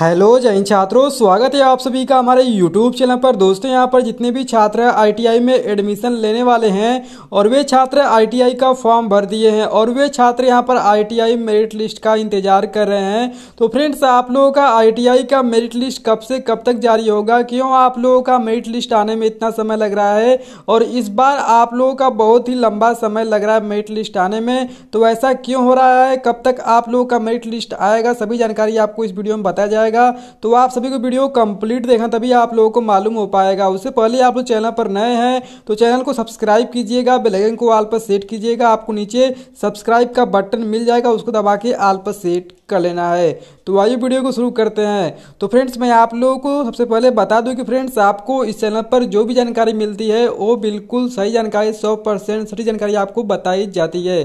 hello जय छात्रों स्वागत है आप सभी का हमारे यूट्यूब चैनल पर दोस्तों यहाँ पर जितने भी छात्र आईटीआई में एडमिशन लेने वाले हैं और वे छात्र आईटीआई का फॉर्म भर दिए हैं और वे छात्र यहाँ पर आईटीआई मेरिट लिस्ट का इंतजार कर रहे हैं तो फ्रेंड्स आप लोगों का आईटीआई का मेरिट लिस्ट कब से कब तक जारी होगा क्यों आप लोगों का मेरिट लिस्ट आने में इतना समय लग रहा है और इस बार आप लोगों का बहुत ही लंबा समय लग रहा है मेरिट लिस्ट आने में तो ऐसा क्यों हो रहा है कब तक आप लोगों का मेरिट लिस्ट आएगा सभी जानकारी आपको इस वीडियो में बताया जाएगा जाएगा तो आप सभी को वीडियो कंप्लीट देखना तभी आप लोगों को मालूम हो पाएगा उससे पहले आप लोग चैनल पर नए हैं तो चैनल को सब्सक्राइब कीजिएगा बेलाइकन को आल पर सेट कीजिएगा आपको नीचे सब्सक्राइब का बटन मिल जाएगा उसको दबा के आल पर सेट कर लेना है तो आइए वीडियो को शुरू करते हैं तो फ्रेंड्स मैं आप लोगों को सबसे पहले बता दूं कि फ्रेंड्स आपको इस चैनल पर जो भी जानकारी मिलती है वो बिल्कुल सही जानकारी 100 परसेंट सही जानकारी आपको बताई जाती है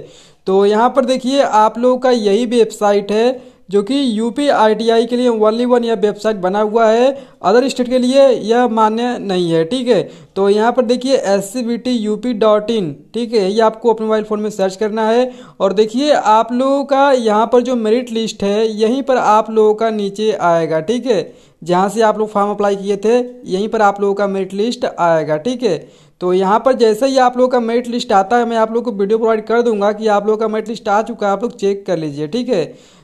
तो यहाँ पर देखिए आप लोगों का यही वेबसाइट है जो कि यूपी आईटीआई के लिए ओनली वन यह वेबसाइट बना हुआ है अदर स्टेट के लिए यह मान्य नहीं है ठीक है तो यहाँ पर देखिए S C B T U P dot in ठीक है ये आपको अपने मोबाइल फ़ोन में सर्च करना है और देखिए आप लोगों का यहाँ पर जो मेरिट लिस्ट है यहीं पर आप लोगों का नीचे आएगा ठीक है जहाँ से आप लोग फॉर्म अप्लाई किए थे यहीं पर आप लोगों का मेरिट लिस्ट आएगा ठीक है तो यहाँ पर जैसे ही आप लोगों का मेरिट लिस्ट आता है मैं आप लोग को वीडियो प्रोवाइड कर दूंगा कि आप लोगों का मेरिट लिस्ट आ चुका है आप लोग चेक कर लीजिए ठीक है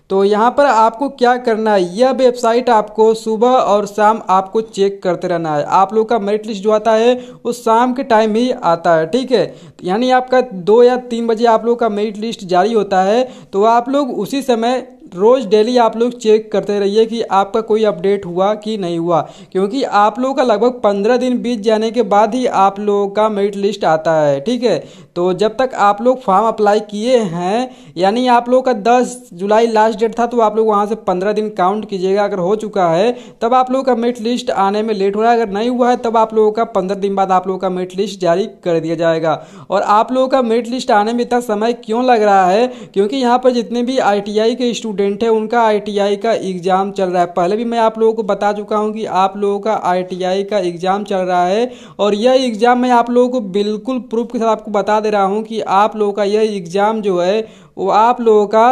तो यहाँ पर आपको क्या करना है यह वेबसाइट आपको सुबह और शाम आपको चेक करते रहना है आप लोग का मेरिट लिस्ट जो आता है वो शाम के टाइम ही आता है ठीक है यानी आपका दो या तीन बजे आप लोग का मेरिट लिस्ट जारी होता है तो आप लोग उसी समय रोज़ डेली आप लोग चेक करते रहिए कि आपका कोई अपडेट हुआ कि नहीं हुआ क्योंकि आप लोगों का लगभग पंद्रह दिन बीत जाने के बाद ही आप लोगों का मेरिट लिस्ट आता है ठीक है तो जब तक आप लोग फॉर्म अप्लाई किए हैं यानी आप लोगों का दस जुलाई लास्ट डेट था तो आप लोग वहाँ से पंद्रह दिन काउंट कीजिएगा अगर हो चुका है तब आप लोगों का मेरिट लिस्ट आने में लेट हो रहा है अगर नहीं हुआ है तब आप लोगों का पंद्रह दिन बाद आप लोगों का मेरिट लिस्ट जारी कर दिया जाएगा और आप लोगों का मेरिट लिस्ट आने में इतना समय क्यों लग रहा है क्योंकि यहाँ पर जितने भी आई के स्टूडेंट स्टूडेंट है उनका आईटीआई का एग्ज़ाम चल रहा है पहले भी मैं आप लोगों को बता चुका हूं कि आप लोगों का आईटीआई का एग्ज़ाम चल रहा है और यह एग्ज़ाम मैं आप लोगों को बिल्कुल प्रूफ के साथ आपको बता दे रहा हूं कि आप लोगों का यह एग्ज़ाम जो है वो आप लोगों का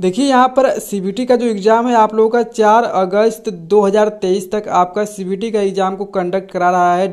देखिए यहाँ पर सी का जो एग्ज़ाम है आप लोगों का चार अगस्त 2023 तक आपका सी का एग्ज़ाम को कंडक्ट करा रहा है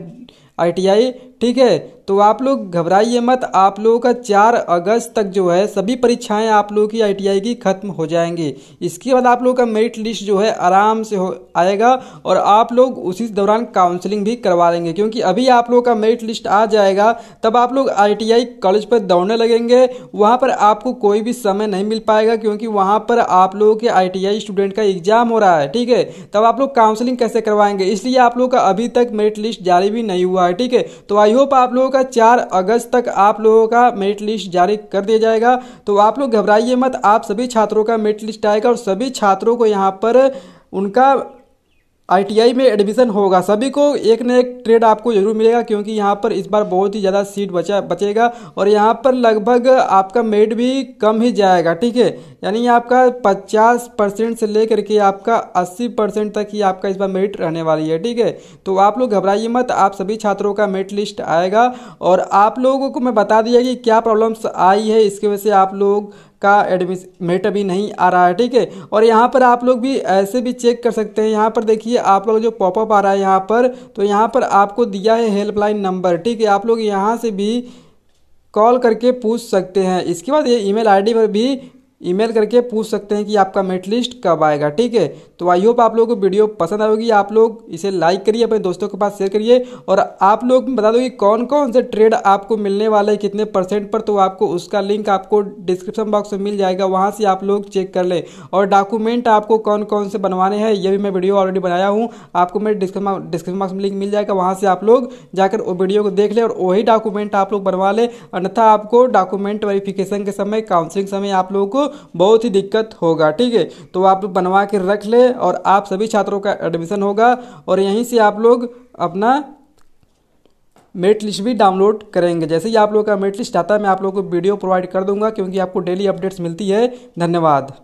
आईटीआई ठीक है तो आप लोग घबराइए मत आप लोगों का चार अगस्त तक जो है सभी परीक्षाएं आप लोगों की आईटीआई की ख़त्म हो जाएंगी इसके बाद आप लोगों का मेरिट लिस्ट जो है आराम से हो आएगा और आप लोग उसी दौरान काउंसलिंग भी करवा लेंगे क्योंकि अभी आप लोगों का मेरिट लिस्ट आ जाएगा तब आप लोग आई कॉलेज पर दौड़ने लगेंगे वहाँ पर आपको कोई भी समय नहीं मिल पाएगा क्योंकि वहाँ पर आप लोगों के आई स्टूडेंट का एग्ज़ाम हो रहा है ठीक है तब आप लोग काउंसलिंग कैसे करवाएंगे इसलिए आप लोग का अभी तक मेरिट लिस्ट जारी भी नहीं हुआ है ठीक है तो आई होप आप लोगों का चार अगस्त तक आप लोगों का मेरिट लिस्ट जारी कर दिया जाएगा तो आप लोग घबराइए मत आप सभी छात्रों का मेरिट लिस्ट आएगा और सभी छात्रों को यहाँ पर उनका आईटीआई में एडमिशन होगा सभी को एक न एक ट्रेड आपको जरूर मिलेगा क्योंकि यहाँ पर इस बार बहुत ही ज़्यादा सीट बचा बचेगा और यहाँ पर लगभग आपका मेरिट भी कम ही जाएगा ठीक है यानी आपका 50 परसेंट से लेकर के आपका 80 परसेंट तक ही आपका इस बार मेरिट रहने वाली है ठीक है तो आप लोग घबराइए मत आप सभी छात्रों का मेरिट लिस्ट आएगा और आप लोगों को मैं बता दिया कि क्या प्रॉब्लम्स आई है इसकी वजह से आप लोग का एडमिट अभी नहीं आ रहा है ठीक है और यहाँ पर आप लोग भी ऐसे भी चेक कर सकते हैं यहाँ पर देखिए आप लोग जो पॉपअप आ रहा है यहाँ पर तो यहाँ पर आपको दिया है हेल्पलाइन नंबर ठीक है आप लोग यहाँ से भी कॉल करके पूछ सकते हैं इसके बाद ये ईमेल आईडी पर भी ईमेल करके पूछ सकते हैं कि आपका मेट लिस्ट कब आएगा ठीक है तो आई होप आप लोगों को वीडियो पसंद आएगी आप लोग इसे लाइक करिए अपने दोस्तों के पास शेयर करिए और आप लोग बता दो कि कौन कौन से ट्रेड आपको मिलने वाले हैं कितने परसेंट पर तो आपको उसका लिंक आपको डिस्क्रिप्शन बॉक्स में मिल जाएगा वहाँ से आप लोग चेक कर लें और डॉक्यूमेंट आपको कौन कौन से बनवाने हैं ये भी मैं वीडियो ऑलरेडी बनाया हूँ आपको मेरे डिस्क्रिप्शन बॉक्स में लिंक मिल जाएगा वहाँ से आप लोग जाकर वो वीडियो को देख लें और वही डॉक्यूमेंट आप लोग बनवा लें अन्यथा आपको डॉक्यूमेंट वेरिफिकेशन के समय काउंसिलिंग समय आप लोगों को बहुत ही दिक्कत होगा ठीक है तो आप लोग बनवा के रख ले और आप सभी छात्रों का एडमिशन होगा और यहीं से आप लोग अपना मेट लिस्ट भी डाउनलोड करेंगे जैसे ही आप लोग का मेट लिस्ट आता है मैं आप लोगों को वीडियो प्रोवाइड कर दूंगा क्योंकि आपको डेली अपडेट्स मिलती है धन्यवाद